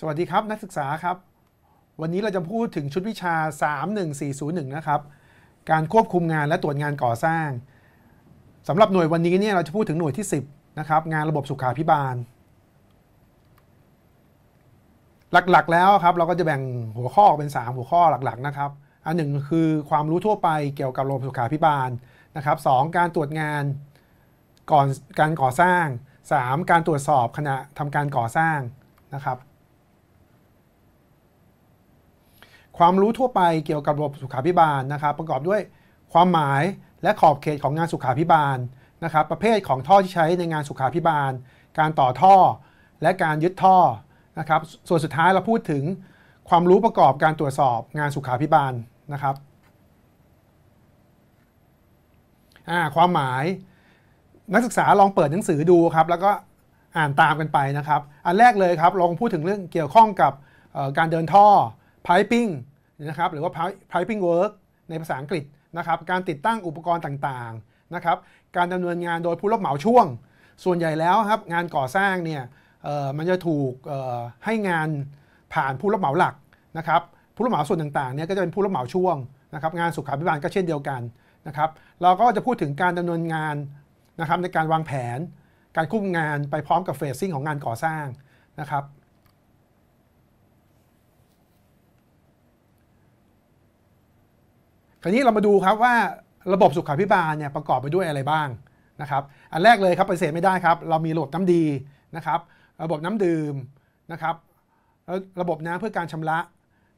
สวัสดีครับนักศึกษาครับ วันนี้เราจะพูดถึงชุดวิชา 31401 นะครับ การควบคุมงานและตรวจงานก่อสร้างสำหรับหน่วยวันนี้เนี่ยเราจะพูดถึงหน่วยที่ 10นะครับงานระบบสุขาพิบาล หลักๆแล้วครับเราก็จะแบ่งหัวข้อเป็น 3 หัวข้อหลักๆ นะครับอันหนึ่งคือความรู้ทั่วไปเกี่ยวกับระบบสุขาพิบาลนะครับสการตรวจงานก่อนการก่อสร้าง 3 การตรวจสอบขณะทำการก่อสร้างนะครับความรู้ทั่วไปเกี่ยวกับระบบสุขาพิบาลนะครับ ประกอบด้วยความหมายและขอบเขตของงานสุขาพิบาลนะครับประเภทของท่อที่ใช้ในงานสุขาพิบาล การต่อท่อและการยึดท่อนะครับ ส่วนสุดท้ายเราพูดถึงความรู้ประกอบการตรวจสอบงานสุขาพิบาลนะครับความหมาย นักศึกษาลองเปิดหนังสือดูครับแล้วก็อ่านตามกันไปนะครับ อันแรกเลยครับลองพูดถึงเรื่องเกี่ยวข้องกับการเดินท่อ piping นะครับหรือว่า piping work ในภาษาอังกฤษนะครับ การติดตั้งอุปกรณ์ต่างๆนะครับ การดำเนินงานโดยผู้รับเหมาช่วง ส่วนใหญ่แล้วครับงานก่อสร้างเนี่ยมันจะถูกให้งานผ่านผู้รับเหมาหลักนะครับ ผู้รับเหมาส่วนต่างๆเนี่ยก็จะเป็นผู้รับเหมาช่วงนะครับงานสุขาภิบาลก็เช่นเดียวกันนะครับ เราก็จะพูดถึงการดำเนินงานนะครับ ในการวางแผนการคุ้มงานไปพร้อมกับเฟสซิ่งของงานก่อสร้างนะครับทีนี้เรามาดูครับว่าระบบสุขาพิบาลเนี่ยประกอบไปด้วยอะไรบ้างนะครับอันแรกเลยครับปฏิเสธไม่ได้ครับ เรามีระบบน้ำดีนะครับ ระบบน้ำดื่มนะครับระบบน้ำเพื่อการชำระ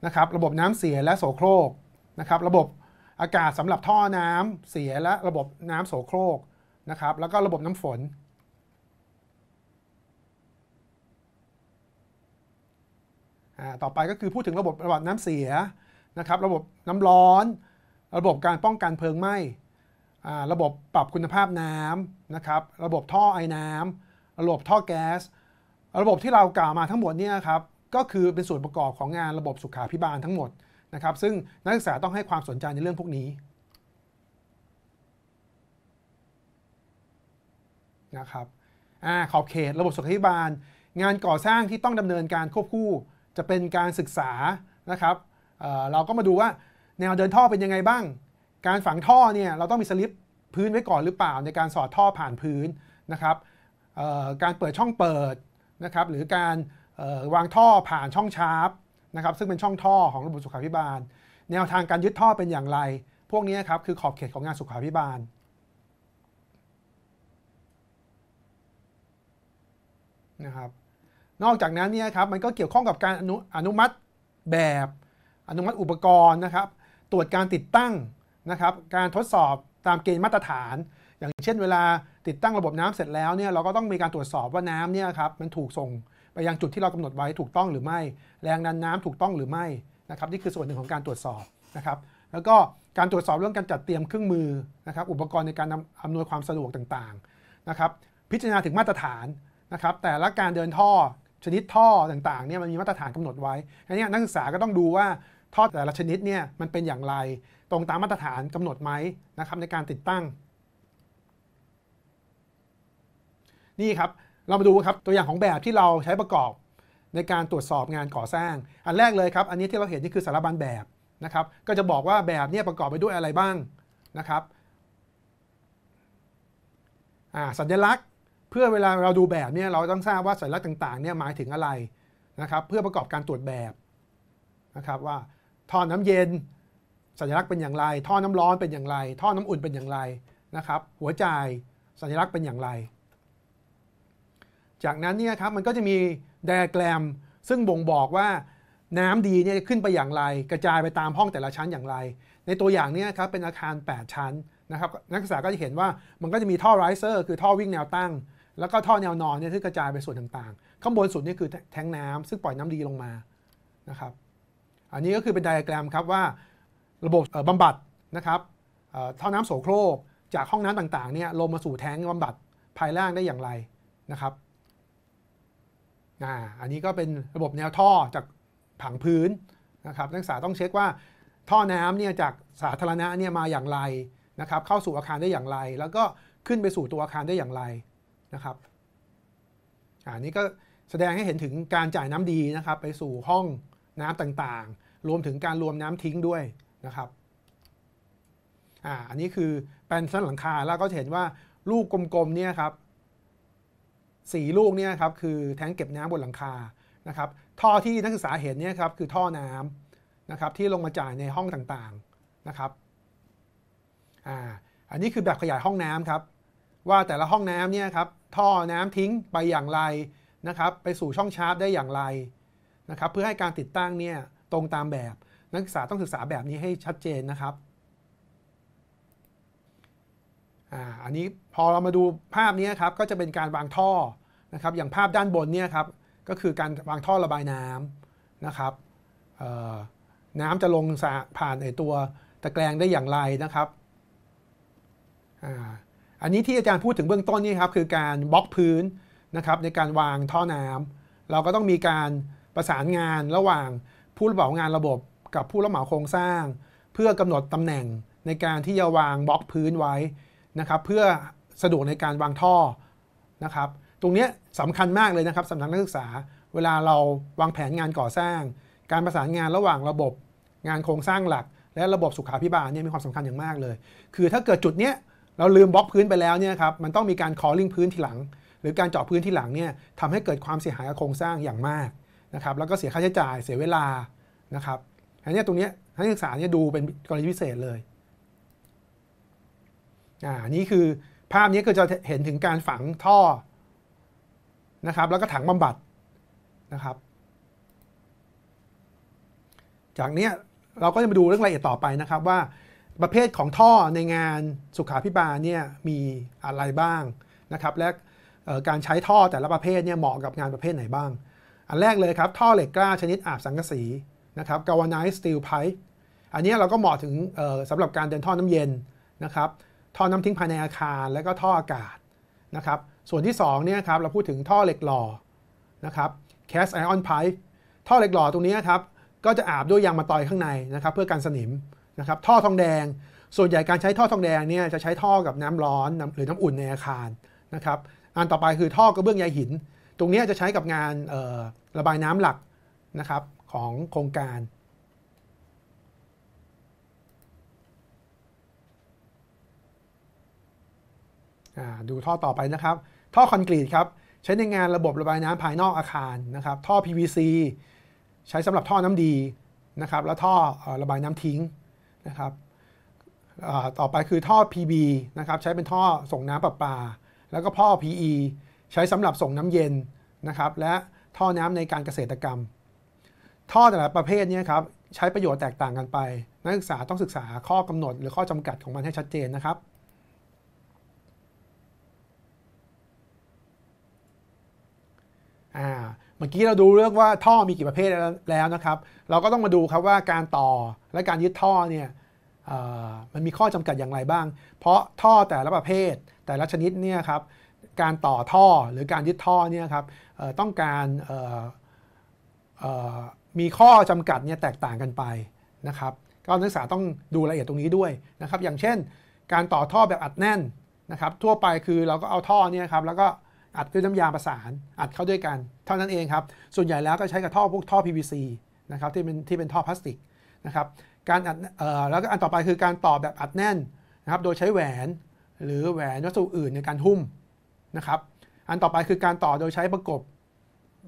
นะครับ ระบบน้ำเสียและโสโครกนะครับระบบอากาศสำหรับท่อน้ำเสียและระบบน้ำโสโครกนะครับแล้วก็ระบบน้ำฝน ต่อไปก็คือพูดถึงระบบระบบน้ำเสียนะครับระบบน้ำร้อนระบบการป้องกันเพลิงไหม้ระบบปรับคุณภาพน้ำนะครับ ระบบท่อไอ้น้ำ ระบบท่อแก๊ส ระบบที่เรากล่าวมาทั้งหมดนี่ครับ ก็คือเป็นส่วนประกอบของงานระบบสุขาพิบาลทั้งหมดนะครับ ซึ่งนักศึกษาต้องให้ความสนใจในเรื่องพวกนี้ นะครับอขอบเขตระบบสุขาพิบาล งานก่อสร้างที่ต้องดำเนินการควบคู่จะเป็นการศึกษานะครับเเราก็มาดูว่าแนวเดินท่อเป็นยังไงบ้าง การฝังท่อเนี่ยเราต้องมีสลิปพื้นไว้ก่อนหรือเปล่าในการสอดท่อผ่านพื้นนะครับ การเปิดช่องเปิดนะครับ หรือการวางท่อผ่านช่องชาร์ปนะครับ ซึ่งเป็นช่องท่อของระบบสุขาภิบาล แนวทางการยึดท่อเป็นอย่างไร พวกนี้ครับคือขอบเขตของงานสุขาภิบาลนะครับ นอกจากนั้นเนี่ยครับมันก็เกี่ยวข้องกับการอนุอนุมัติแบบอนุมัติอุปกรณ์นะครับตรวจการติดตั้งนะครับ การทดสอบตามเกณฑ์มาตรฐาน อย่างเช่นเวลาติดตั้งระบบน้ำเสร็จแล้วเนี่ยเราก็ต้องมีการตรวจสอบว่าน้ำเนี่ยครับมันถูกส่ง ไปยังจุดที่เรากำหนดไว้ถูกต้องหรือไม่แรงดันน้ำถูกต้องหรือไม่นะครับนี่คือส่วนหนึ่งของการตรวจสอบนะครับแล้วก็การตรวจสอบเรื่องการจัดเตรียมเครื่องมือนะครับอุปกรณ์ในการอำนวยความสะดวกต่างๆนะครับ พิจารณาถึงมาตรฐานนะครับแต่ละการเดินท่อชนิดท่อต่างๆเนี่ยมันมีมาตรฐานกำหนดไว้อันนี้นักศึกษาก็ต้องดูว่าทอดแต่ละชนิดเนี่ยมันเป็นอย่างไรตรงตามมาตรฐานกำหนดไหมนะครับ ในการติดตั้ง นี่ครับเรามาดูครับตัวอย่างของแบบที่เราใช้ประกอบในการตรวจสอบงานก่อสร้างอันแรกเลยครับอันนี้ที่เราเห็นนี่คือสารบัญแบบนะครับ ก็จะบอกว่าแบบเนี่ยประกอบไปด้วยอะไรบ้างนะครับสัญลักษณ์ เพื่อเวลาเราดูแบบเนี่ยเราต้องทราบว่าสัญลักษณ์ต่างๆเนี่ยหมายถึงอะไรนะครับ เพื่อประกอบการตรวจแบบนะครับว่าท่อน้ำเย็น สัญลักษณ์เป็นอย่างไรท่อน้ำร้อนเป็นอย่างไร ท่อน้ำอุ่นเป็นอย่างไรนะครับ หัวใจสัญลักษณ์เป็นอย่างไร จากนั้นเนี่ยครับมันก็จะมีไดอะแกรม ซึ่งบ่งบอกว่า น้ำดีเนี่ยขึ้นไปอย่างไร กระจายไปตามห้องแต่ละชั้นอย่างไร ในตัวอย่างนี้ครับเป็นอาคาร 8 ชั้นนะครับ นักศึกษาก็จะเห็นว่ามันก็จะมีท่อไรเซอร์ คือท่อวิ่งแนวตั้งแล้วก็ท่อแนวนอนเนี่ยที่กระจายไปส่วนต่าง ๆ ข้างบนสุดนี่คือแทงน้ำซึ่งปล่อยน้ำดีลงมานะครับอันนี้ก็คือเป็นไดอะแกรมครับว่า ระบบบำบัดนะครับเท่าน้ำโสโครกจากห้องน้ำต่างๆ เนี่ยลงมาสู่แท้งบำบัดภายล่างได้อย่างไรนะครับอันนี้ก็เป็นระบบแนวท่อจากผังพื้นนะครับ นักศึกษาต้องเช็คว่าท่อน้ำเนี่ยจากสาธารณะเนี่ยมาอย่างไรนะครับ เข้าสู่อาคารได้อย่างไร แล้วก็ขึ้นไปสู่ตัวอาคารได้อย่างไรนะครับอันนี้ก็แสดงให้เห็นถึงการจ่ายน้ำดีนะครับ ไปสู่ห้องน้ำต่างๆ รวมถึงการรวมน้ำทิ้งด้วยนะครับ อ่า อันนี้คือแปลนสั้นหลังคาแล้วก็เห็นว่า ลูกกลมๆ เนี่ยครับสีลูกเนี่ยครับคือแทงเก็บน้ำบนหลังคา นะครับ ท่อที่นักศึกษาเห็นเนี่ยครับคือท่อน้ำนะครับที่ลงมาจ่ายในห้องต่างๆ นะครับ อ่า อันนี้คือแบบขยายห้องน้ำครับ ว่าแต่ละห้องน้ำเนี่ยครับท่อน้ำทิ้งไปอย่างไร นะครับ ไปสู่ช่องชาร์จได้อย่างไรนะครับเพื่อให้การติดตั้งเนี่ยตรงตามแบบนักศึกษาต้องศึกษาแบบนี้ให้ชัดเจนนะครับอันนี้พอเรามาดูภาพนี้ครับ ก็จะเป็นการวางท่อนะครับอย่างภาพด้านบนเนี่ยครับก็คือการวางท่อระบายน้ำนะครับน้ำจะลงผ่านไอตัวตะแกรงได้อย่างไรนะครับอันนี้ที่อาจารย์พูดถึงเบื้องต้นนี่ครับคือการบล็อกพื้นนะครับ ในการวางท่อน้ำเราก็ต้องมีการประสานงานระหว่างผู้รับเหมางานระบบกับผู้รับเหมาโครงสร้าง เพื่อกำหนดตำแหน่งในการที่จะวางบล็อกพื้นไว้นะครับเพื่อสะดวกในการวางท่อนะครับตรงนี้สำคัญมากเลยนะครับสำนักนักศึกษาเวลาเราวางแผนงานก่อสร้าง การประสานงานระหว่างระบบงานโครงสร้างหลัก และระบบสุขาพิบาลเนี่ยมีความสำคัญอย่างมากเลย คือถ้าเกิดจุดเนี้ยเราลืมบล็อกพื้นไปแล้วเนี่ยครับมันต้องมีการคอลิงพื้นทีหลังหรือการเจาะพื้นที่หลังเนี่ยทำให้เกิดความเสียหายกับโครงสร้างอย่างมากนะครับแล้วก็เสียค่าใช้จ่ายเสียเวลานะครับอันนี้ตรงนี้นักศึกษาเนี่ยดูเป็นกรณีพิเศษเลยอ่านี่คือภาพนี้ก็จะเห็นถึงการฝังท่อนะครับ แล้วก็ถังบำบัดนะครับ จากนี้เราก็จะมาดูเรื่องรายละเอียดต่อไปนะครับว่าประเภทของท่อในงานสุขาพิบาลเนี่ยมีอะไรบ้างนะครับ และการใช้ท่อแต่ละประเภทเนี่ยเหมาะกับงานประเภทไหนบ้างอันแรกเลยครับ ท่อเหล็กกล้าชนิดอาบสังกะสีนะครับ galvanized steel pipe อันนี้เราก็เหมาะถึงสำหรับการเดินท่อน้ำเย็นนะครับท่อน้ำทิ้งภายในอาคารและก็ท่ออากาศนะครับส่วนที่2เนี่ยครับเราพูดถึงท่อเหล็กหล่อนะครับ cast iron pipe ท่อเหล็กหล่อตรงนี้ครับก็จะอาบด้วยยางมะตอยข้างในนะครับเพื่อการสนิมนะครับท่อทองแดง ส่วนใหญ่การใช้ท่อทองแดงเนี่ยจะใช้ท่อกับน้ำร้อนหรือน้ำอุ่นในอาคารนะครับอันต่อไปคือท่อกระเบื้องใยหินตรงนี้จะใช้กับงานระบายน้ำหลักนะครับของโครงการ ดูท่อต่อไปนะครับ ท่อคอนกรีตครับใช้ในงานระบบระบายน้ำภายนอกอาคารนะครับ ท่อ PVC ใช้สำหรับท่อน้ำดีนะครับและท่อระบายน้ำทิ้งนะครับต่อไปคือท่อ PB นะครับใช้เป็นท่อส่งน้ำประปา แล้วก็ท่อ PE ใช้สำหรับส่งน้ำเย็นนะครับ และท่อน้ำในการเกษตรกรรม ท่อแต่ละประเภทนี้ครับ ใช้ประโยชน์แตกต่างกันไป นักศึกษาต้องศึกษาข้อกำหนดหรือข้อจำกัดของมันให้ชัดเจนนะครับเมื่อกี้เราดูเรื่องว่าท่อมีกี่ประเภทแล้วนะครับ เราก็ต้องมาดูครับว่าการต่อและการยึดท่อเนี่ยมันมีข้อจำกัดอย่างไรบ้าง เพราะท่อแต่ละประเภทแต่ละชนิดเนี่ยครับการต่อท่อหรือการยึดท่อเนี่ยครับต้องการมีข้อจำกัดเนี่ยแตกต่างกันไปนะครับ ก็นักศึกษาต้องดูรายละเอียดตรงนี้ด้วยนะครับอย่างเช่น การต่อท่อแบบอัดแน่นนะครับทั่วไปคือเราก็เอาท่อเนี่ยครับแล้วก็อัดด้วยน้ำยาประสานอัดเข้าด้วยกันเท่านั้นเองครับส่วนใหญ่แล้วก็ใช้กับท่อพวกท่อ PVC นะครับที่เป็นที่เป็นท่อพลาสติกนะครับการอัดแล้วก็อันต่อไปคือการต่อแบบอัดแน่นนะครับโดยใช้แหวนหรือแหวนวัสดุอื่นในการหุ้มนะครับ อันต่อไปคือการต่อโดยใช้ประกบ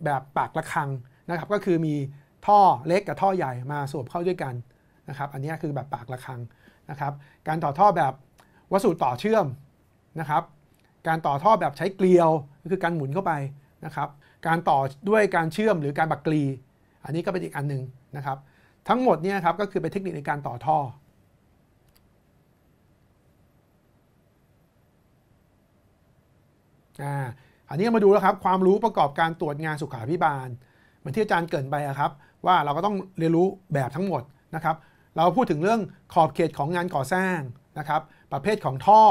แบบปากระคังนะครับ ก็คือมีท่อเล็กกับท่อใหญ่มาสวมเข้าด้วยกันนะครับ อันนี้คือแบบปากระคังนะครับ การต่อท่อแบบวัสดุต่อเชื่อมนะครับ การต่อท่อแบบใช้เกลียวก็คือการหมุนเข้าไปนะครับ การต่อด้วยการเชื่อมหรือการบักกลีอันนี้ก็เป็นอีกอันหนึ่งนะครับ ทั้งหมดเนี่ยครับก็คือเป็นเทคนิคในการต่อท่ออ่าอันนี้มาดูแล้วครับ ความรู้ประกอบการตรวจงานสุขาพิบาลมันที่อาจารย์เกินไปครับว่าเราก็ต้องเรียนรู้แบบทั้งหมดนะครับ เราพูดถึงเรื่องขอบเขตของงานก่อสร้างนะครับประเภทของท่อ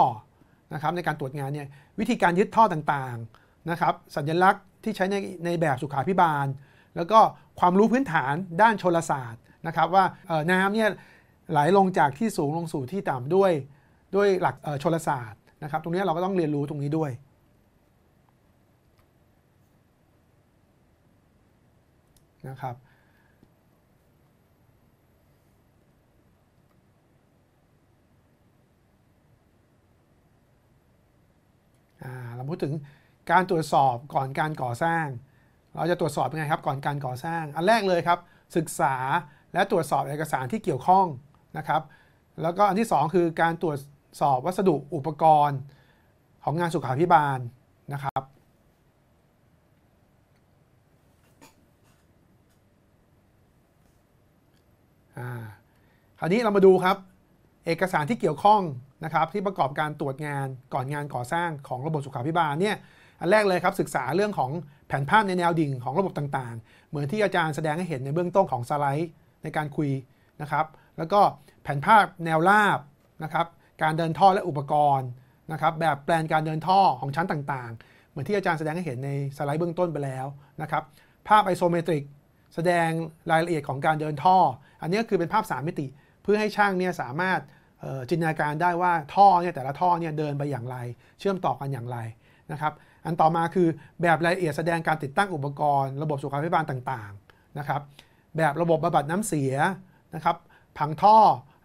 นะครับในการตรวจงานเนี่ยวิธีการยึดท่อต่างๆนะครับสัญลักษณ์ที่ใช้ในในแบบสุขาพิบาล แล้วก็ความรู้พื้นฐานด้านชลศาสตร์นะครับว่าน้ำเนี่ยไหลลงจากที่สูงลงสู่ที่ต่ำด้วยด้วยหลักชลศาสตร์นะครับตรงนี้เราก็ต้องเรียนรู้ตรงนี้ด้วยนะครับเราพูดถึงการตรวจสอบก่อนการก่อสร้าง เราจะตรวจสอบยังไงครับก่อนการก่อสร้าง อันแรกเลยครับศึกษาและตรวจสอบเอกสารที่เกี่ยวข้องนะครับ แล้วก็อันที่ 2 คือการตรวจสอบวัสดุอุปกรณ์ของงานสุขาพิบาลนะครับคราวนี้เรามาดูครับเอกสารที่เกี่ยวข้องนะครับที่ประกอบการตรวจงานก่อนงานก่อสร้างของระบบสุขาภิบาลเนี่ยอันแรกเลยครับศึกษาเรื่องของแผนภาพในแนวดิ่งของระบบต่าง ๆ เหมือนที่อาจารย์แสดงให้เห็นในเบื้องต้นของสไลด์ ในการคุยนะครับแล้วก็แผนภาพแนวราบนะครับการเดินท่อและอุปกรณ์นะครับแบบแปลนการเดินท่อของชั้นต่าง ๆ เหมือนที่อาจารย์แสดงให้เห็นในสไลด์เบื้องต้นไปแล้วนะครับภาพไอโซเมตริกแสดงรายละเอียดของการเดินท่อ อันนี้ก็คือเป็นภาพ3มิติพื่อให้ช่างเนี่ยสามารถจินตนาการได้ว่าท่อเนี่ยแต่ละท่อเนี่ย เดินไปอย่างไร เชื่อมต่อกันอย่างไรนะครับอันต่อมาคือแบบรายละเอียดแสดงการติดตั้งอุปกรณ์ ระบบ สุขาภิบาลต่างๆนะครับแบบระบบบำบัดน้ำเสียนะครับผังท่อ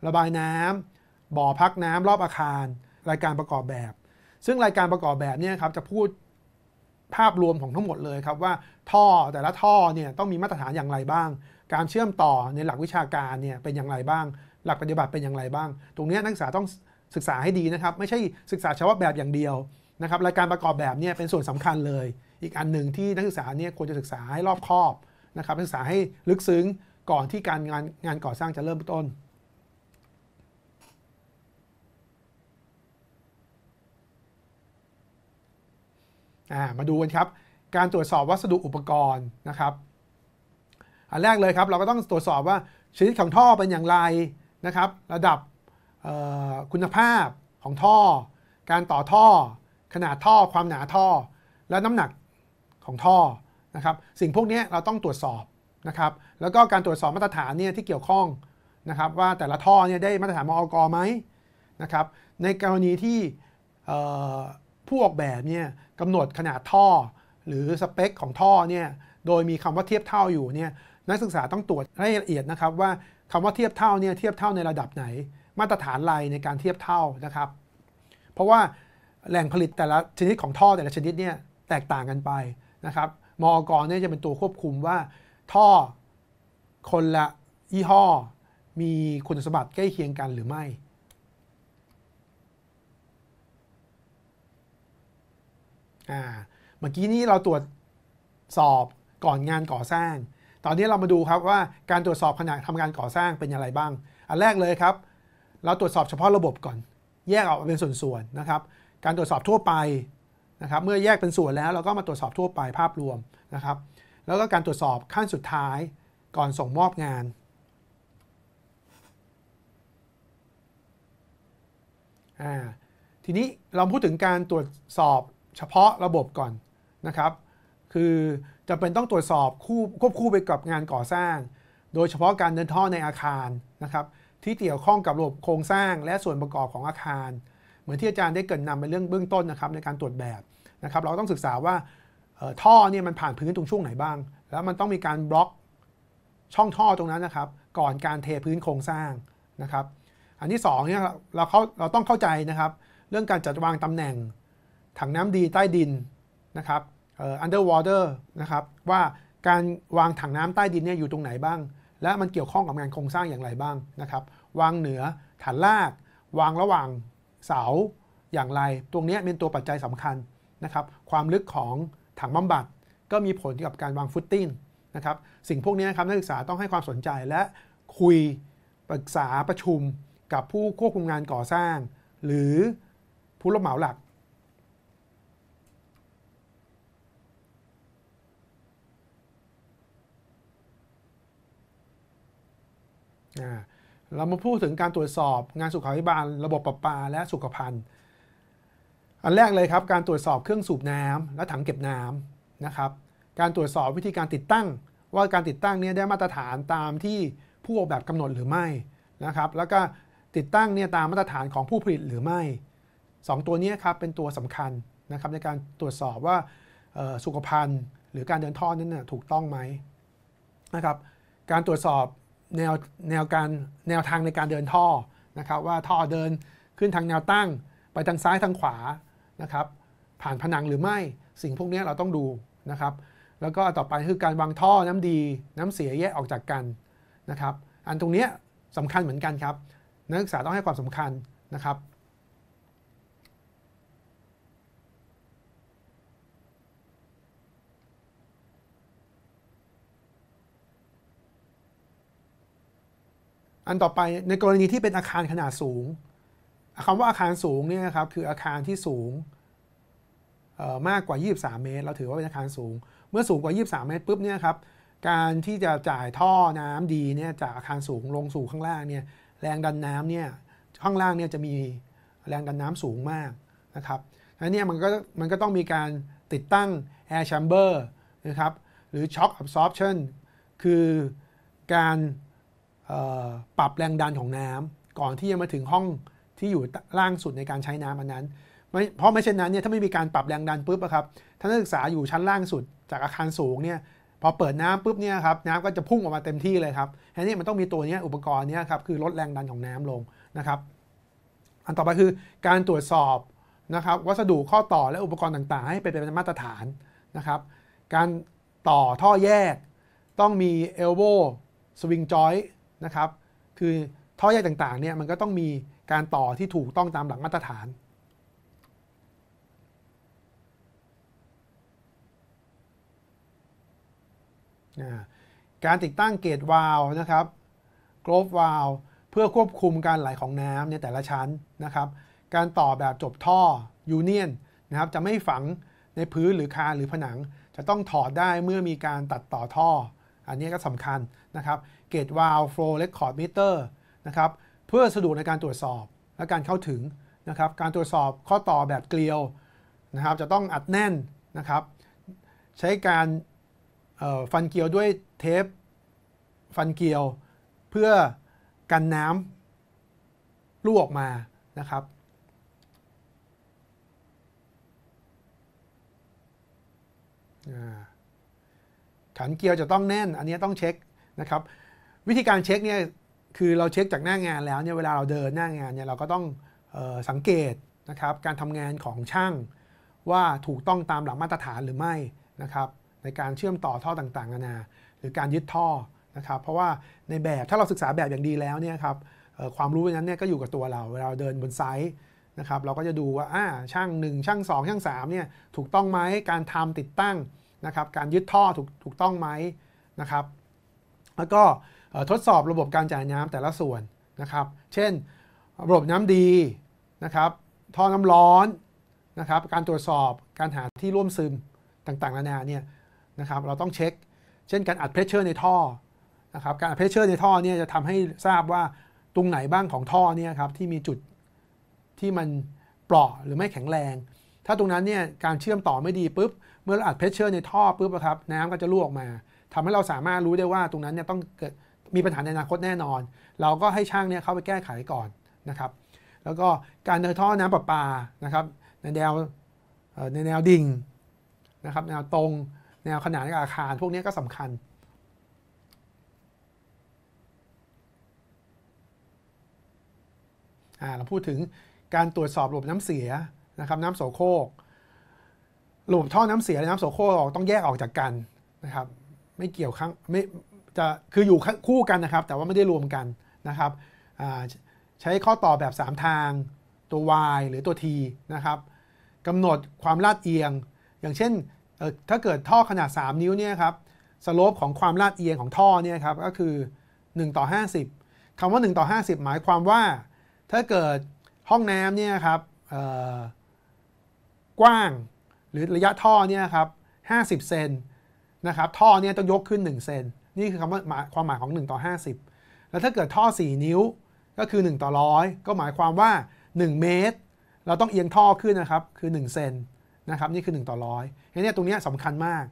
ระบายน้ำ บ่อพักน้ำ รอบอาคาร รายการประกอบแบบ ซึ่งรายการประกอบแบบเนี่ยครับจะพูดภาพรวมของทั้งหมดเลยครับว่า ท่อแต่ละท่อเนี่ยต้องมีมาตรฐานอย่างไรบ้าง การเชื่อมต่อในหลักวิชาการเนี่ยเป็นอย่างไรบ้างหลักปฏิบัติเป็นอย่างไรบ้าง ตรงนี้นักศึกษาต้องศึกษาให้ดีนะครับ ไม่ใช่ศึกษาเฉพาะแบบอย่างเดียวนะครับรายการประกอบแบบเนี่ยเป็นส่วนสำคัญเลย อีกอันหนึ่งที่นักศึกษาเนี่ยควรจะศึกษาให้รอบคอบนะครับศึกษาให้ลึกซึ้งก่อนที่การงานงานก่อสร้างจะเริ่มต้นมาดูกันครับการตรวจสอบวัสดุอุปกรณ์นะครับ อันแรกเลยครับเราก็ต้องตรวจสอบว่าชนิดของท่อเป็นอย่างไรนะครับระดับคุณภาพของท่อ การต่อท่อ ขนาดท่อ ความหนาท่อ และน้ำหนักของท่อนะครับสิ่งพวกนี้เราต้องตรวจสอบนะครับแล้วก็การตรวจสอบมาตรฐานเนี่ย ที่เกี่ยวข้องนะครับว่าแต่ละท่อเนี่ยได้มาตรฐานมอกไหมนะครับ ในกรณีที่ผู้ออกแบบเนี่ยกำหนดขนาดท่อหรือสเปคของท่อเนี่ยโดยมีคำว่าเทียบเท่าอยู่เนี่ยนักศึกษาต้องตรวจให้ละเอียดนะครับว่าคำว่าเทียบเท่าเนี่ยเทียบเท่าในระดับไหนมาตรฐานอะไรในการเทียบเท่านะครับ เพราะว่าแหล่งผลิตแต่ละชนิดของท่อแต่ละชนิดเนี่ยแตกต่างกันไปนะครับ มอกรเนี่ยจะเป็นตัวควบคุมว่า ท่อคนละยี่ห้อมีคุณสมบัติใกล้เคียงกันหรือไม่ เมื่อกี้นี้เราตรวจสอบก่อนงานก่อสร้างตอนนี้เรามาดูครับว่าการตรวจสอบขณะทำงานก่อสร้างเป็นอย่างไรบ้าง อันแรกเลยครับ เราตรวจสอบเฉพาะระบบก่อนแยกออกเป็นส่วนๆนะครับ การตรวจสอบทั่วไปนะครับเมื่อแยกเป็นส่วนแล้วเราก็มาตรวจสอบทั่วไปภาพรวมนะครับ แล้วก็การตรวจสอบขั้นสุดท้ายก่อนส่งมอบงาน ทีนี้เราพูดถึงการตรวจสอบเฉพาะระบบก่อนนะครับ คือจำเป็นต้องตรวจสอบคู่ควบคู่ไปกับงานก่อสร้าง โดยเฉพาะการเดินท่อในอาคารนะครับ ที่เกี่ยวข้องกับระบบโครงสร้างและส่วนประกอบของอาคาร เหมือนที่อาจารย์ได้เกิดนำไปเรื่องเบื้องต้นนะครับในการตรวจแบบนะครับ เราต้องศึกษาว่าท่อเนี่ยมันผ่านพื้นตรงช่วงไหนบ้าง แล้วมันต้องมีการบล็อกช่องท่อตรงนั้นนะครับ ก่อนการเทพื้นโครงสร้างนะครับ อันที่ 2เนี่ยเราเขาเราต้องเข้าใจนะครับเรื่องการจัดวางตำแหน่งถังน้ำดีใต้ดินนะครับ underwater นะครับว่าการวางถังน้ำใต้ดินเนี่ยอยู่ตรงไหนบ้าง และมันเกี่ยวข้องกับงานโครงสร้างอย่างไรบ้างนะครับวางเหนือฐานลาก วางระหว่างเสาอย่างไร ตรงนี้เป็นตัวปัจจัยสำคัญนะครับความลึกของถังบำบัดก็มีผลกับการวางฟุตติ้งนะครับสิ่งพวกนี้นะครับนักศึกษาต้องให้ความสนใจและคุยปรึกษาประชุมกับผู้ควบคุมงานก่อสร้าง หรือผู้รับเหมาหลักเรามาพูดถึงการตรวจสอบงานสุขาภิบาล ระบบประปาและสุขภัณฑ์ อันแรกเลยครับการตรวจสอบเครื่องสูบน้ำ และถังเก็บน้ำนะครับการตรวจสอบวิธีการติดตั้งว่าการติดตั้งนี้ได้มาตรฐานตามที่ผู้ออกแบบกำหนดหรือไม่นะครับแล้วก็ติดตั้งเนี่ยตามมาตรฐานของผู้ผลิตหรือไม่ 2 ตัวนี้ครับเป็นตัวสำคัญนะครับในการตรวจสอบว่าสุขภัณฑ์ หรือการเดินท่อนั้นนถูกต้องไหมนะครับการตรวจสอบแนวแนวการแนวทางในการเดินท่อนะครับ ว่าท่อเดินขึ้นทางแนวตั้งไปทางซ้ายทางขวานะครับ ผ่านผนังหรือไม่สิ่งพวกนี้เราต้องดูนะครับ แล้วก็ต่อไปคือการวางท่อน้ำดีน้ำเสียแยกออกจากกันนะครับ อันตรงนี้สำคัญเหมือนกันครับ นักศึกษาต้องให้ความสำคัญนะครับอันต่อไปในกรณีที่เป็นอาคารขนาดสูง คำว่าอาคารสูงเนี่ยนะครับคืออาคารที่สูงมากกว่า 23 เมตร เราถือว่าเป็นอาคารสูง เมื่อสูงกว่า 23 เมตรปุ๊บเนี่ยครับการที่จะจ่ายท่อน้ำดี เนี่ยจากอาคารสูงลงสู่ข้างล่างเนี่ยแรงดันน้ำเนี่ย ข้างล่างเนี่ยจะมีแรงดันน้ำสูงมากนะครับอันเนี่ยมันก็มันก็ต้องมีการติดตั้ง air chamber นะครับหรือ shock absorption คือการปรับแรงดันของน้ำ ก่อนที่จะมาถึงห้องที่อยู่ล่างสุดในการใช้น้ำอันนั้น เพราะไม่เช่นนั้นเนี่ยถ้าไม่มีการปรับแรงดันปุ๊บครับท่านักศึกษาอยู่ชั้นล่างสุดจากอาคารสูงเนี่ยพอเปิดน้ำปุ๊บเนี่ยครับน้ำก็จะพุ่งออกมาเต็มที่เลยครับทีนี้มันต้องมีตัวนี้อุปกรณ์นี้ครับคือลดแรงดันของน้ำลงนะครับ อันต่อไปคือการตรวจสอบนะครับวัสดุข้อต่อและอุปกรณ์ต่างๆให้เป็นไปตามมาตรฐานนะครับ การต่อท่อแยก ต้องมีเอลโบสวิงจอยนะครับ คือท่อใยต่างๆเนี่ยมันก็ต้องมีการต่อที่ถูกต้องตามหลักมาตรฐาน การติดตั้งเกตวาล์วนะครับกรฟวาล์วเพื่อควบคุมการไหลของน้ำในแต่ละชั้นนะครับ การต่อแบบจบท่อยูเนียนนะครับจะไม่ฝังในพื้นหรือคาหรือผนัง จะต้องถอดได้เมื่อมีการตัดต่อท่อ อันนี้ก็สำคัญนะครับเกตวาล์โฟล์เรคคอร์ดมิเตอร์นะครับเพื่อสะดวกในการตรวจสอบและการเข้าถึงนะครับ การตรวจสอบข้อต่อแบบเกลียวนะครับ จะต้องอัดแน่นนะครับใช้การฟันเกลียวด้วยเทป ฟันเกลียว เพื่อกันน้ำรั่วออกมานะครับขันเกลียวจะต้องแน่นอันนี้ต้องเช็คนะครับวิธีการเช็คเนี่ยคือเราเช็คจากหน้างานแล้วเนี่ยเวลาเราเดินหน้างานเนี่ยเราก็ต้องออสังเกตนะครับการทำงานของช่างว่าถูกต้องตามหลักมาตรฐานหรือไม่นะครับในการเชื่อมต่อท่อต่างๆนานาหรือการยึดท่อนะครับเพราะว่าในแบบถ้าเราศึกษาแบบอย่างดีแล้วเนี่ยครับความรู้นั้นเนี่ยก็อยู่กับตัวเราเวลาเดินบนไซต์นะครับเราก็จะดูว่าช่าง 1 ช่าง2ช่าง3เนี่ยถูกต้องไหมการทำติดตั้งนะครับการยึดท่อถูกถูกต้องไหมนะครับ แล้วก็ทดสอบระบบการจ่ายน้ำแต่ละส่วนนะครับ เช่น ระบบน้ำดีนะครับ ท่อน้ำร้อนนะครับ การตรวจสอบ การหาที่ร่วมซึมต่างๆนานาเนี่ยนะครับ เราต้องเช็ค เช่นการอัดเพรสเชอร์ ในท่อนะครับ การอัดเพรสเชอร์ในท่อเนี่ยจะทำให้ทราบว่าตรงไหนบ้างของท่อเนี่ยครับที่มีจุดที่มันเปราะหรือไม่แข็งแรง ถ้าตรงนั้นเนี่ยการเชื่อมต่อไม่ดีปุ๊บ เมื่อเราอัดเพรสเชอร์ในท่อปุ๊บนะครับ น้ำก็จะรั่วออกมา ทำให้เราสามารถรู้ได้ว่าตรงนั้นเนี่ยต้องเกิดมีปัญหาในอนาคตแน่นอน เราก็ให้ช่างเนี่ยเข้าไปแก้ไขก่อนนะครับ แล้วก็การเดินท่อน้ำประปานะครับ ในแนวในแนวดิ่งนะครับ แนวตรงแนวขนานกับอาคารพวกนี้ก็สำคัญ เราพูดถึงการตรวจสอบระบบน้ำเสียนะครับน้ำโสโครกระบบท่อน้ำเสียและน้ำโสโครกต้องแยกออกจากกันนะครับ ไม่เกี่ยวข้างไม่จะคืออยู่คู่กันนะครับแต่ว่าไม่ได้รวมกันนะครับใช้ข้อต่อแบบ 3 ทางตัว y หรือตัว t นะครับกำหนดความลาดเอียง อย่างเช่นถ้าเกิดท่อขนาด 3 นิ้วเนี่ยครับสลปของความลาดเอียงของท่อเนี่ยครับก็คือ1ต่อ50คำว่า1ต่อ50หมายความว่า ถ้าเกิดห้องน้ำเนี่ยครับกว้างหรือระยะท่อเนี่ยครับ50เซนนะครับท่อเนี่ยต้องยกขึ้น1เซนนี่คือคำว่าความหมายของ1ต่อ50 แล้วถ้าเกิดท่อ 4 นิ้วก็คือ1ต่อร้อยก็หมายความว่า 1 เมตร เราต้องเอียงท่อขึ้นนะครับคือ1เซนนะครับนี่คือ1ต่อร้อยเนี่ตรงนี้สำคัญมาก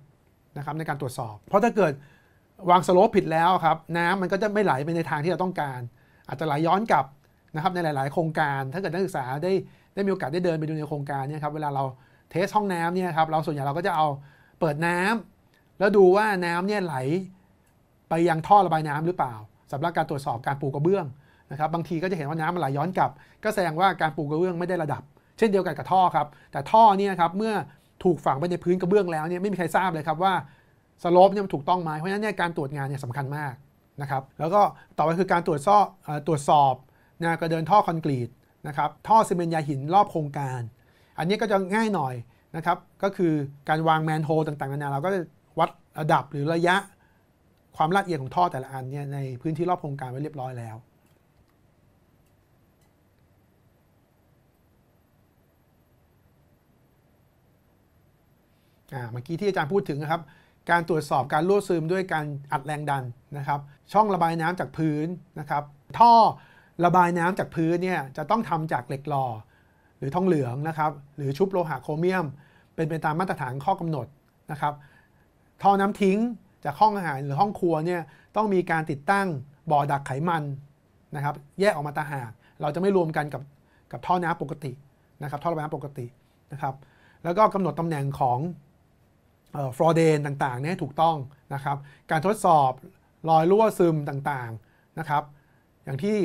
นะครับในการตรวจสอบ เพราะถ้าเกิดวางสโลปผิดแล้วครับน้ำมันก็จะไม่ไหลไปในทางที่เราต้องการอาจจะไหลย้อนกลับนะครับในหลาย ๆ โครงการถ้าเกิดนักศึกษาได้ได้มีโอกาสได้เดินไปดูในโครงการเนี่ยครับเวลาเราเทสห้องน้ำเนี่ยครับเราส่วนใหญ่เราก็จะเอาเปิดน้ำ แล้วดูว่าน้ำเนี่ยไหลไปยังท่อระบายน้ำหรือเปล่า สำหรับการตรวจสอบการปูกระเบื้องนะครับบางทีก็จะเห็นว่าน้ำมันไหลย้อนกลับ ก็แสดงว่าการปูกระเบื้องไม่ได้ระดับ เช่นเดียวกันกับท่อครับ แต่ท่อเนี่ยครับเมื่อถูกฝังไปในพื้นกระเบื้องแล้วเนี่ยไม่มีใครทราบเลยครับว่าสลบเนี่ยมันถูกต้องไหมเพราะฉะนั้นเนี่ยการตรวจงานเนี่ยสำคัญมากนะครับแล้วก็ต่อไปคือการตรวจสอบตรวจสอบนะกระเดินท่อคอนกรีตนะครับท่อซีเมนต์ยาหินรอบโครงการ อันนี้ก็จะง่ายหน่อยนะครับก็คือการวางแมนโฮลต่างๆนานาเราก็จะวัดระดับหรือระยะความลาดเอียงของท่อแต่ละอันเนี่ยในพื้นที่รอบโครงการไว้เรียบร้อยแล้วเมื่อกี้ที่อาจารย์พูดถึงนะครับ การตรวจสอบการรั่วซึมด้วยการอัดแรงดันนะครับ ช่องระบายน้ำจากพื้นนะครับ ท่อระบายน้ำจากพื้นเนี่ยจะต้องทำจากเหล็กหล่อหรือทองเหลืองนะครับหรือชุบโลหะโครเมียม เป็นไปตามมาตรฐานข้อกำหนดนะครับท่อน้ำทิ้งจากห้องอาหารหรือห้องครัวเนี่ยต้องมีการติดตั้งบ่อดักไขมันนะครับแยกออกมาตาหากเราจะไม่รวมกันกับกับท่อน้ำปกตินะครับท่อระบายน้ำปกตินะครับแล้วก็กำหนดตำแหน่งของฟลอเดนต่างๆเนี่ยถูกต้องนะครับการทดสอบรอยรั่วซึมต่างๆนะครับอย่างที่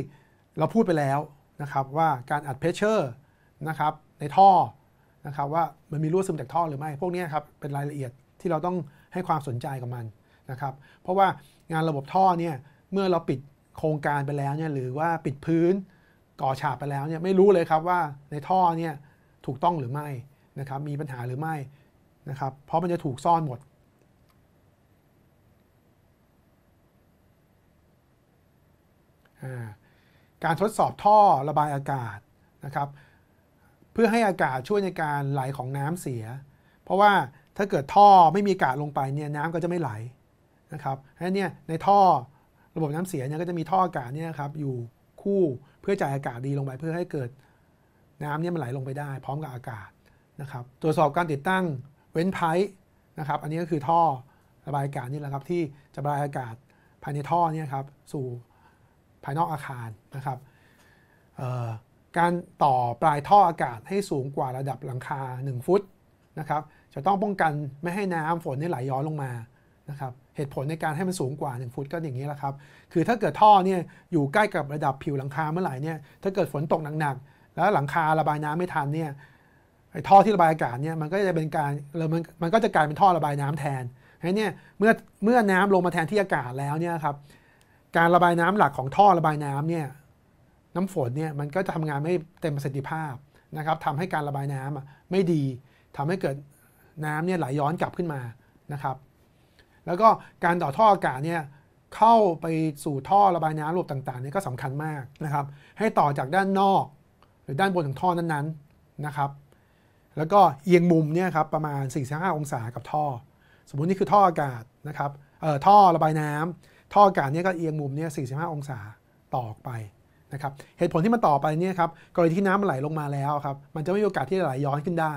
เราพูดไปแล้วนะครับว่าการอัดเพชเชอร์นะครับในท่อนะครับว่ามันมีรั่วซึมจากท่อหรือไม่ พวกนี้ครับเป็นรายละเอียดที่เราต้องให้ความสนใจกับมันนะครับเพราะว่างานระบบท่อเนี่ย เมื่อเราปิดโครงการไปแล้วเนี่ยหรือว่าปิดพื้นก่อฉาบไปแล้วเนี่ยไม่รู้เลยครับว่าในท่อเนี่ยถูกต้องหรือไม่นะครับมีปัญหาหรือไม่นะครับเพราะมันจะถูกซ่อนหมด การทดสอบท่อระบายอากาศนะครับเพื่อให้อากาศช่วยในการไหลของน้ำเสีย เพราะว่าถ้าเกิดท่อไม่มีอากาศลงไปเนี่ยน้ำก็จะไม่ไหลนะครับเพราะน้เนี่ยในท่อระบบน้ำเสียเนี่ยก็จะมีท่ออากาศเนี่ยครับอยู่คู่เพื่อจ่ายอากาศดีลงไปเพื่อให้เกิดน้ำเนี่ยมันไหลลงไปได้พร้อมกับอากาศนะครับตรวจสอบการติดตั้งเว้นไพ์นะครับอันนี้ก็คือท่อระบายอากาศนี่แหละครับที่จะระบายอากาศภายในท่อเนี่ยครับสู่ภายนอกอาคารนะครับการต่อปลายท่ออากาศให้สูงกว่าระดับหลังคา 1 ฟุตนะครับจะต้องป้องกันไม่ให้น้ำฝนนี่ไหลย้อนลงมานะครับเหตุผลในการให้มันสูงกว่า1ฟุตก็อย่างนี้แหละครับ คือถ้าเกิดท่อเนี่ยอยู่ใกล้กับระดับผิวหลังคาเมื่อไหร่เนี่ย ถ้าเกิดฝนตกหนัก ๆแล้วหลังคาระบายน้ำไม่ทันเนี่ยไอ้ท่อที่ระบายอากาศเนี่ยมันก็จะเป็นการมันมันก็จะกลายเป็นท่อระบายน้ำแทนให้เนี่ยเมื่อเมื่อน้ำลงมาแทนที่อากาศแล้วเนี่ยครับ การระบายน้ำหลักของท่อระบายน้ำเนี่ยน้ำฝนเนี่ยมันก็จะทำงานไม่เต็มประสิทธิภาพนะครับทำให้การระบายน้ำไม่ดี ทำให้เกิดน้ำเนี่ยไหลย้อนกลับขึ้นมานะครับแล้วก็การต่อท่ออากาศเนี่ยเข้าไปสู่ท่อระบายน้ำระบบต่างๆเนี่ยก็สำคัญมากนะครับให้ต่อจากด้านนอกหรือด้านบนของท่อนั้นๆนะครับแล้วก็เอียงมุมเนี่ยครับประมาณ4าองศากับท่อ สมมุตินี่คือท่ออากาศนะครับเอ่อท่อระบายน้ำ ท่ออากาศเนี่ยก็เอียงมุมเนี่ย้าองศาต่อออกไปนะครับเหตุผลที่มันต่อไปเนี่ยครับกรณีที่น้ำมันไหลลงมาแล้วครับมันจะไม่มีโอกาสที่จะไหลย้อนขึ้นได้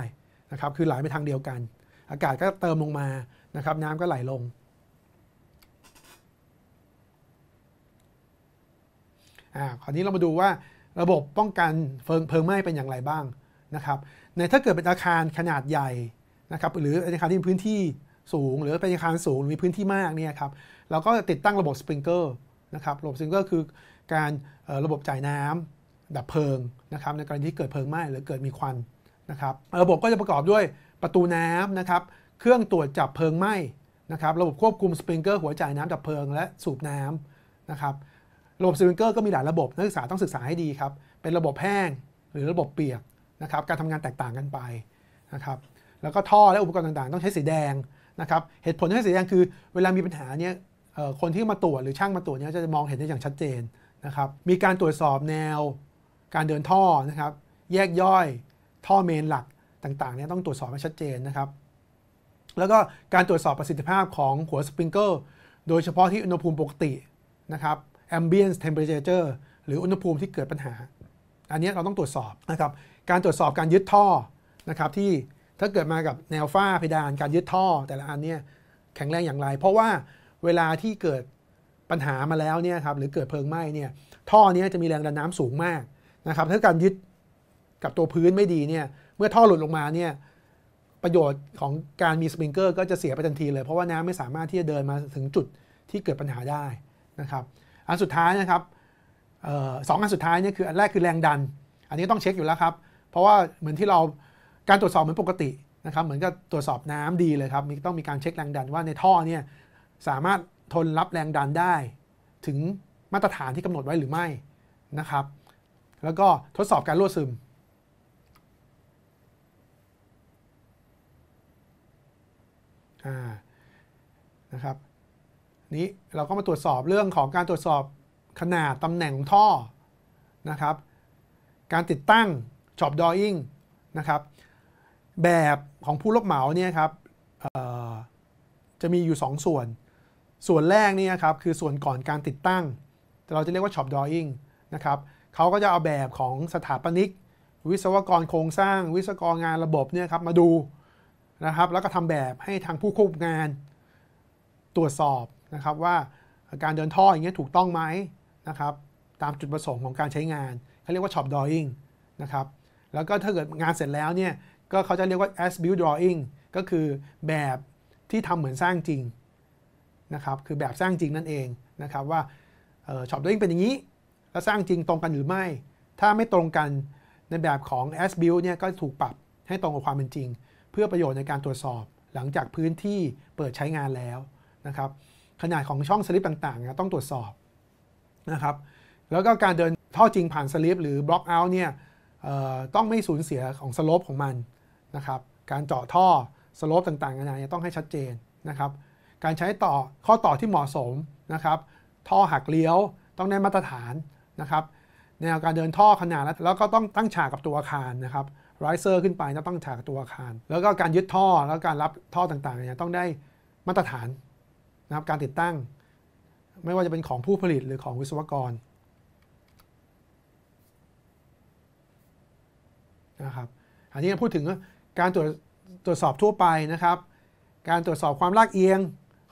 นะครับคือไหลไปทางเดียวกัน อากาศก็เติมลงมานะครับน้ำก็ไหลลงอ่า คราวนี้เรามาดูว่าระบบป้องกันเพลิงไหม้เป็นอย่างไรบ้างนะครับ ในถ้าเกิดเป็นอาคารขนาดใหญ่นะครับ หรืออาคารที่มีพื้นที่สูง หรือเป็นอาคารสูง มีพื้นที่มากเนี่ยครับ เราก็ติดตั้งระบบสปริงเกอร์นะครับ ระบบสปริงเกอร์คือการระบบจ่ายน้ำ ดับเพลิงนะครับ ในกรณีที่เกิดเพลิงไหม้หรือเกิดมีควันนะครับ ระบบก็จะประกอบด้วยประตูน้ำนะครับ เครื่องตรวจจับเพลิงไหม้นะครับ ระบบควบคุมสปริงเกอร์หัวจ่ายน้ำดับเพลิงและสูบน้ำนะครับระบบซิลิงเกอร์ก็มีหลายระบบ นักศึกษาต้องศึกษาให้ดีครับ เป็นระบบแห้งหรือระบบเปียกนะครับ การทำงานแตกต่างกันไปนะครับ แล้วก็ท่อและอุปกรณ์ต่างๆ ต้องใช้สีแดงนะครับ เหตุผลที่ใช้สีแดงคือเวลามีปัญหาเนี้ยคนที่มาตรวจหรือช่างมาตรวจเนี้ยจะมองเห็นได้อย่างชัดเจนนะครับ มีการตรวจสอบแนว การเดินท่อนะครับ แยกย่อยท่อเมนหลักต่างๆเนี้ยต้องตรวจสอบให้ชัดเจนนะครับ แล้วก็การตรวจสอบประสิทธิภาพของหัวสปริงเกอร์ โดยเฉพาะที่อุณหภูมิปกตินะครับ ambient temperature หรืออุณหภูมิที่เกิดปัญหา อันนี้เราต้องตรวจสอบนะครับการตรวจสอบการยึดท่อนะครับที่ถ้าเกิดมากับแนวฝ้าเพดานการยึดท่อแต่ละอันเนี่ยแข็งแรงอย่างไร เพราะว่าเวลาที่เกิดปัญหามาแล้วเนี่ยครับหรือเกิดเพลิงไหม้เนี่ยท่อนี้จะมีแรงดันน้ำสูงมากนะครับ ถ้าการยึดกับตัวพื้นไม่ดีเนี่ยเมื่อท่อหลุดลงมาเนี่ยประโยชน์ของการมีสปริงเกอร์ก็จะเสียไปทันทีเลย เพราะว่าน้ำไม่สามารถที่จะเดินมาถึงจุดที่เกิดปัญหาได้นะครับอันสุดท้ายนะครับสองอันสุดท้ายนี่คือ อันแรกคือแรงดัน อันนี้ต้องเช็คอยู่แล้วครับ เพราะว่าเหมือนที่เราการตรวจสอบเหมือนปกตินะครับ เหมือนกับตรวจสอบน้ำดีเลยครับ มีต้องมีการเช็คแรงดันว่าในท่อเนี่ย สามารถทนรับแรงดันได้ถึงมาตรฐานที่กำหนดไว้หรือไม่นะครับ แล้วก็ทดสอบการรั่วซึมนะครับนี้เราก็มาตรวจสอบเรื่องของการตรวจสอบขนาดตำแหน่งท่อนะครับ การติดตั้งช็อปดอยิงนะครับแบบของผู้รับเหมาเนี่ยครับจะมีอยู่2สส่วน ส่วนแรกนี่ครับคือส่วนก่อนการติดตั้งเราจะเรียกว่าช็อปดอยิงนะครับเขาก็จะเอาแบบของสถาปนิกวิศวกรโครงสร้าง วิศวกรงานระบบเนี่ยครับมาดูนะครับแล้วก็ทำแบบให้ทางผู้ควบงานตรวจสอบนะครับว่าการเดินท่ออย่างเงี้ยถูกต้องไหมนะครับ ตามจุดประสงค์ของการใช้งาน เขาเรียกว่า shop drawing นะครับแล้วก็ถ้าเกิดงานเสร็จแล้วเนี่ยก็เขาจะเรียกว่า as built drawing ก็คือแบบที่ทำเหมือนสร้างจริงนะครับคือแบบสร้างจริงนั่นเองนะครับว่าช็อปด r a w i n g เป็นอย่างนี้แล้วสร้างจริงตรงกันหรือไม่ ถ้าไม่ตรงกันในแบบของ as build เนี่ยก็ถูกปรับให้ตรงกับความเป็นจริง เพื่อประโยชน์ในการตรวจสอบหลังจากพื้นที่เปิดใช้งานแล้วนะครับขนาดของช่องสลิปต่างๆนต้องตรวจสอบนะครับแล้วก็การเดินท่อจริงผ่านสลิปหรือบล็อกเอาท์เนี่ยต้องไม่สูญเสียของสโลปของมันนะครับการเจาะท่อสโลปต่างๆนานาต้องให้ชัดเจนนะครับการใช้ต่อข้อต่อที่เหมาะสมนะครับท่อหักเลี้ยวต้องได้มาตรฐานนะครับแนวการเดินท่อขนาดแล้วก็ต้องตั้งฉากกับตัวอาคารนะครับไรเซอร์ขึ้นไปะต้องฉากกับตัวอาคาร แล้วก็การยึดท่อแล้วการรับท่อต่างๆเนี่ยต้องได้มาตรฐานนะครับการติดตั้งไม่ว่าจะเป็นของผู้ผลิตหรือของวิศวกรนะครับอันนี้พูดถึงการตรวจตรวจสอบทั่วไปนะครับการตรวจสอบความลากเอียง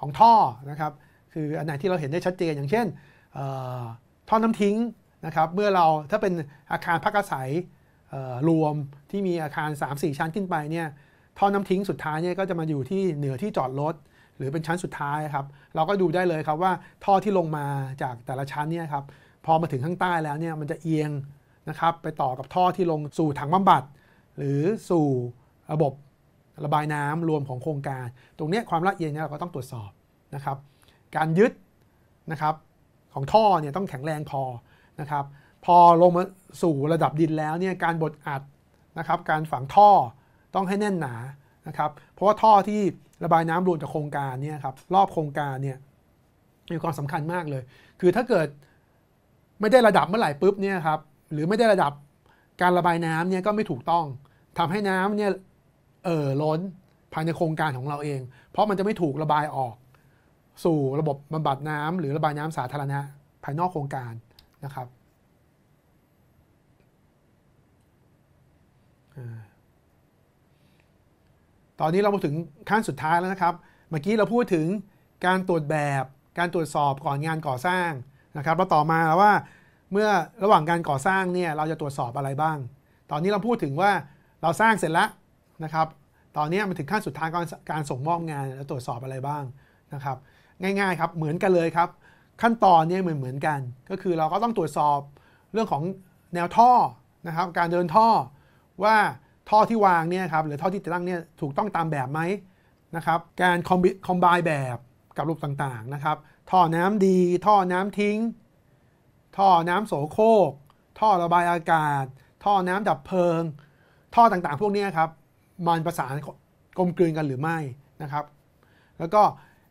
ของท่อนะครับคืออันไหนที่เราเห็นได้ชัดเจนอย่างเช่น ท่อน้ำทิ้งนะครับเมื่อเราถ้าเป็นอาคารพักอาศัยรวมที่มีอาคาร 3-4 ชั้นขึ้นไปเนี่ยท่อน้ำทิ้งสุดท้ายเนี่ยก็จะมาอยู่ที่เหนือที่จอดรถหรือเป็นชั้นสุดท้ายครับเราก็ดูได้เลยครับว่าท่อที่ลงมาจากแต่ละชั้นเนี่ยครับพอมาถึงข้างใต้แล้วเนี่ยมันจะเอียงนะครับไปต่อกับท่อที่ลงสู่ถังบำบัด หรือสู่ระบบระบายน้ำรวมของโครงการ ตรงนี้ความละเอียดเนี่ยเราก็ต้องตรวจสอบนะครับการยึดนะครับของท่อเนี่ยต้องแข็งแรงพอนะครับพอลงมาสู่ระดับดินแล้วเนี่ยการบดอัดนะครับการฝังท่อต้องให้แน่นหนาะครับเพราะว่าท่อที่ระบายน้ำรวมจากโครงการเนี่ยครับรอบโครงการเนี่ยมีความสำคัญมากเลย คือถ้าเกิดไม่ได้ระดับเมื่อไหร่ปุ๊บเนี่ยครับ หรือไม่ได้ระดับการระบายน้ำเนี่ยก็ไม่ถูกต้อง ทำให้น้ำเนี่ยเอ่อล้นภายในโครงการของเราเอง เพราะมันจะไม่ถูกระบายออก สู่ระบบบำบัดน้ำหรือระบายน้ำสาธารณะ ภายนอกโครงการนะครับตอนนี้เรามาถึงขั้นสุดท้ายแล้วนะครับ เมื่อกี้เราพูดถึงการตรวจแบบ การตรวจสอบก่อนงานก่อสร้างนะครับ แล้วต่อมาว่าเมื่อระหว่างการก่อสร้างเนี่ยเราจะตรวจสอบอะไรบ้าง ตอนนี้เราพูดถึงว่าเราสร้างเสร็จแล้วนะครับ ตอนนี้มันถึงขั้นสุดท้ายการการส่งมอบงาน แล้วตรวจสอบอะไรบ้างนะครับ ง่ายๆครับเหมือนกันเลยครับ ขั้นตอนเนี่ยเหมือนเหมือนกัน ก็คือเราก็ต้องตรวจสอบเรื่องของแนวท่อนะครับ การเดินท่อว่าท่อที่วางเนี่ยครับหรือท่อที่ติดตั้งเนี่ยถูกต้องตามแบบไหมนะครับการคอมบิคอมบายแบบกับรูปต่างๆนะครับท่อน้ำดี ท่อน้ำทิ้ง ท่อน้ำโสโครกท่อระบายอากาศ ท่อน้ำดับเพลิง ท่อต่างๆ พวกนี้ครับมันประสานกลมกลืนกันหรือไม่นะครับแล้วก็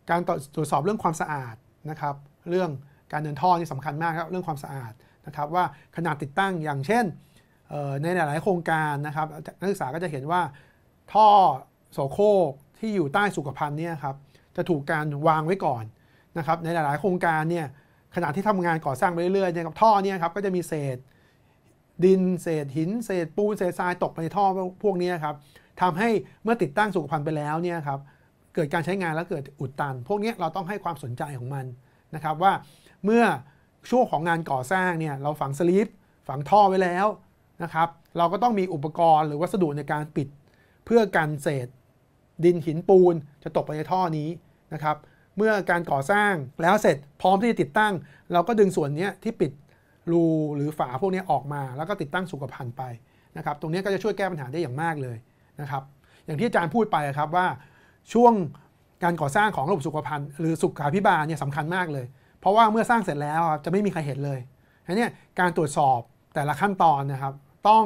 การตรวจสอบเรื่องความสะอาดนะครับเรื่องการเดินท่อนี่สำคัญมากครับเรื่องความสะอาดนะครับว่าขนาดติดตั้งอย่างเช่นในหลายๆ โครงการนะครับ นักศึกษาก็จะเห็นว่าท่อโสโครกที่อยู่ใต้สุขภัณฑ์เนี่ยครับจะถูกการวางไว้ก่อนนะครับในหลาย ๆ โครงการเนี่ยขณะที่ทำงานก่อสร้างไปเรื่อย ๆ เนี่ยครับท่อเนี่ยครับก็จะมีเศษ ดินเศษหิน เศษปูนเศษทรายตกไปในท่อพวกนี้ครับทำให้เมื่อติดตั้งสุขภัณฑ์ไปแล้วเนี่ยครับเกิดการใช้งานแล้วเกิดอุดตัน พวกนี้เราต้องให้ความสนใจของมันนะครับว่าเมื่อช่วงของงานก่อสร้างเนี่ยเราฝังสลิปฝังท่อไว้แล้วนะครับเราก็ต้องมีอุปกรณ์หรือวัสดุในการปิด เพื่อกันเศษ ดินหินปูน จะตกไปในท่อนี้นะครับ เมื่อการก่อสร้างแล้วเสร็จพร้อมที่จะติดตั้ง เราก็ดึงส่วนนี้ที่ปิดรูหรือฝาพวกนี้ออกมา แล้วก็ติดตั้งสุขภัณฑ์ไปนะครับ ตรงนี้ก็จะช่วยแก้ปัญหาได้อย่างมากเลยนะครับ อย่างที่อาจารย์พูดไปครับว่า ช่วงการก่อสร้างของระบบสุขภัณฑ์หรือสุขาพิบาลเนี่ยสำคัญมากเลย เพราะว่าเมื่อสร้างเสร็จแล้วจะไม่มีใครเห็นเลยอันนี้การตรวจสอบแต่ละขั้นตอนนะครับต้อง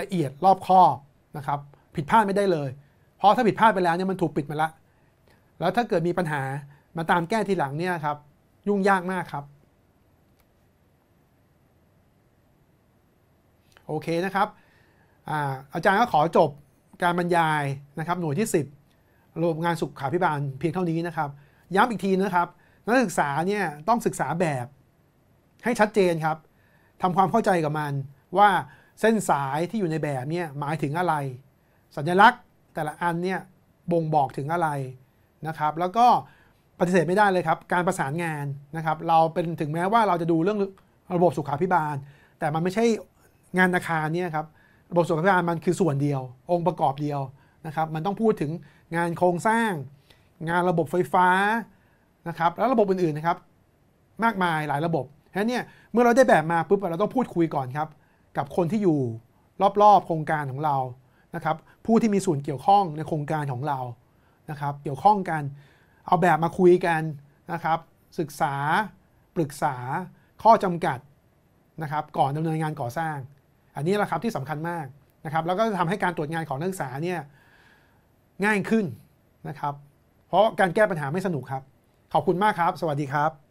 ละเอียดรอบคอบนะครับ ผิดพลาดไม่ได้เลย เพราะถ้าผิดพลาดไปแล้วเนี่ยมันถูกปิดมาละแล้วถ้าเกิดมีปัญหามาตามแก้ทีหลังเนี่ยครับยุ่งยากมากครับ โอเคนะครับอาอาจารย์ก็ขอจบการบรรยายนะครับ หน่วยที่ 10รวมงานสุขาพิบาลเพียงเท่านี้นะครับ ย้ำอีกทีนะครับ นักศึกษาเนี่ยต้องศึกษาแบบให้ชัดเจนครับทำความเข้าใจกับมันว่าเส้นสายที่อยู่ในแบบเนี่ยหมายถึงอะไร สัญลักษณ์ แต่ละอันเนี่ยบ่งบอกถึงอะไรนะครับ แล้วก็ปฏิเสธไม่ได้เลยครับ การประสานงานนะครับเราเป็นถึงแม้ว่าเราจะดูเรื่องระบบสุขาพิบาล แต่มันไม่ใช่งานอาคารเนี่ยครับระบบสุขาพิบาลมันคือส่วนเดียว องค์ประกอบเดียวนะครับมันต้องพูดถึงงานโครงสร้าง งานระบบไฟฟ้านะครับแล้วระบบอื่นๆนะครับมากมายหลายระบบแค่นี่เมื่อเราได้แบบมาปุ๊บเราต้องพูดคุยก่อนครับกับคนที่อยู่รอบๆ โครงการของเรา นะครับ ผู้ที่มีส่วนเกี่ยวข้องในโครงการของเรา นะครับ เกี่ยวข้องกัน เอาแบบมาคุยกัน นะครับ ศึกษา ปรึกษา ข้อจำกัด นะครับ ก่อนดำเนินงานก่อสร้าง อันนี้แหละครับที่สำคัญมาก นะครับ แล้วก็จะทำให้การตรวจงานของนักศึกษาเนี่ย ง่ายขึ้น นะครับ เพราะการแก้ปัญหาไม่สนุกครับ ขอบคุณมากครับ สวัสดีครับ